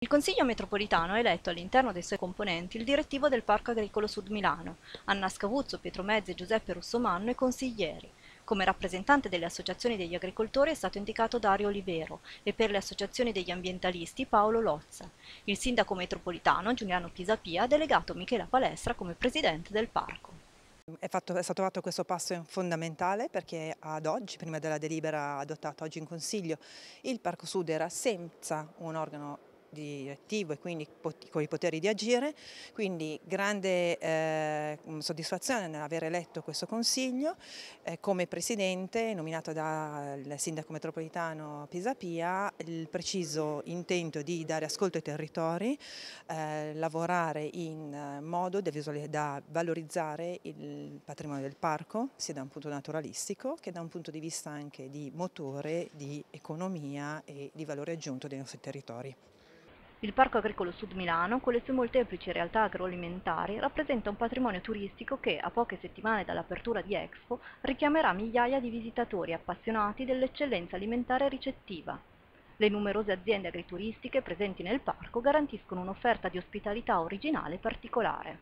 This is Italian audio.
Il Consiglio metropolitano ha eletto all'interno dei suoi componenti il direttivo del Parco Agricolo Sud Milano, Anna Scavuzzo, Pietro Mezzi Giuseppe Russomanno e consiglieri. Come rappresentante delle associazioni degli agricoltori è stato indicato Dario Olivero e per le associazioni degli ambientalisti Paolo Lozza. Il sindaco metropolitano Giuliano Pisapia ha delegato Michela Palestra come presidente del parco. È, fatto, è, stato fatto questo passo fondamentale perché ad oggi, prima della delibera adottata oggi in Consiglio, il Parco Sud era senza un organo direttivo e quindi con i poteri di agire, quindi grande eh, mm, soddisfazione nell'aver eletto questo Consiglio eh, come Presidente nominato dal Sindaco metropolitano Pisapia, il preciso intento di dare ascolto ai territori, eh, lavorare in eh, modo da, da valorizzare il patrimonio del parco sia da un punto naturalistico che da un punto di vista anche di motore, di economia e di valore aggiunto dei nostri territori. Il Parco Agricolo Sud Milano, con le sue molteplici realtà agroalimentari, rappresenta un patrimonio turistico che, a poche settimane dall'apertura di Expo, richiamerà migliaia di visitatori appassionati dell'eccellenza alimentare ricettiva. Le numerose aziende agrituristiche presenti nel parco garantiscono un'offerta di ospitalità originale e particolare.